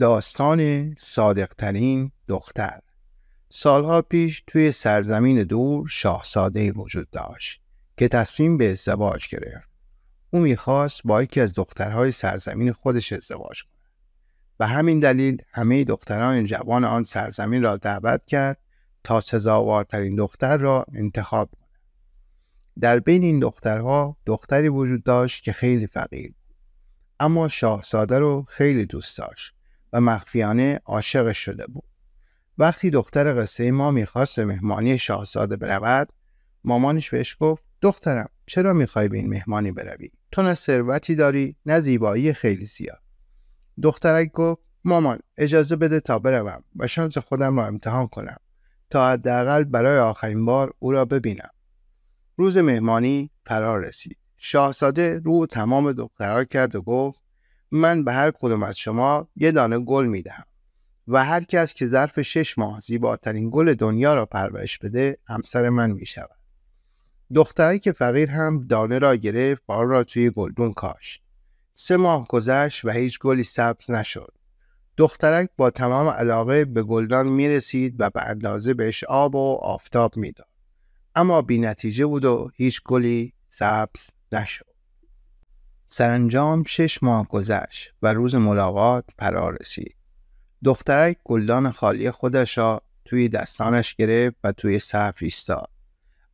داستان صادقترین دختر سالها پیش توی سرزمین دور شاهزاده وجود داشت که تصمیم به ازدواج گرفت او میخواست با یکی از دخترهای سرزمین خودش ازدواج کند و همین دلیل همه دختران جوان آن سرزمین را دعوت کرد تا سزاوارترین دختر را انتخاب کند در بین این دخترها دختری وجود داشت که خیلی فقیر اما شاهزاده رو خیلی دوست داشت و مخفیانه عاشق شده بود وقتی دختر قصه ما میخواست به مهمانی شاهزاده برود مامانش بهش گفت دخترم چرا میخوای به این مهمانی بروی تو نه ثروتی داری نه زیبایی خیلی زیاد دخترک گفت مامان اجازه بده تا بروم و شانس خودم را امتحان کنم تا حداقل برای آخرین بار او را ببینم روز مهمانی فرار رسید شاهزاده رو تمام دخترها کرد و گفت من به هر کدوم از شما یه دانه گل میدم و هر کس که ظرف شش ماه زیباترین گل دنیا را پرورش بده همسر من می دختری که فقیر هم دانه را گرفت و آن را توی گلدون کاشت. سه ماه گذشت و هیچ گلی سبز نشد. دخترک با تمام علاقه به گلدان می رسید و به اندازه بهش آب و آفتاب میداد. اما بی نتیجه بود و هیچ گلی سبز نشد. سرانجام شش ماه گذشت و روز ملاقات فرا رسید دخترک گلدان خالی خودش را توی دستانش گرفت و توی صف ایستاد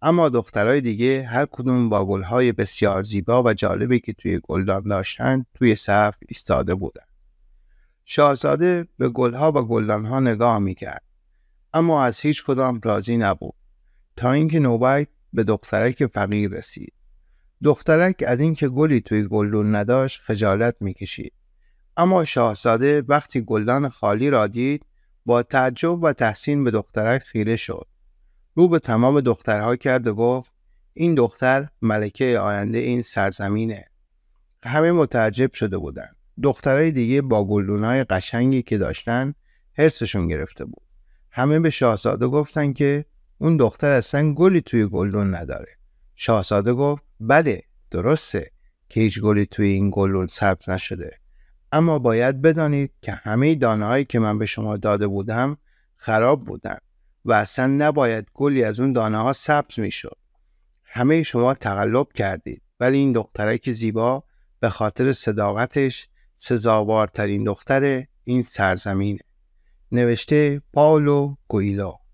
اما دخترای دیگه هر کدوم با گلهای بسیار زیبا و جالبی که توی گلدان داشتن توی صف ایستاده بودند. شاهزاده به گلها و گلدانها نگاه میکرد اما از هیچ کدام راضی نبود تا اینکه نوبت به دخترک فقیر رسید دخترک از اینکه گلی توی گلدون نداشت خجالت میکشید اما شاهزاده وقتی گلدان خالی را دید با تعجب و تحسین به دخترک خیره شد رو به تمام دخترها کرد و گفت این دختر ملکه آینده این سرزمینه همه متعجب شده بودند دخترای دیگه با گلدونهای قشنگی که داشتن حرسشون گرفته بود همه به شاهزاده گفتن که اون دختر اصلا گلی توی گلدون نداره شاهزاده گفت بله درسته که هیچ گلی توی این گلون سبز نشده اما باید بدانید که همه هایی که من به شما داده بودم خراب بودن و اصلا نباید گلی از اون دانه ها می میشد همه شما تقلب کردید ولی این دخترک زیبا به خاطر صداقتش سزاوارترین دختر این سرزمینه نوشته پاولو گویلا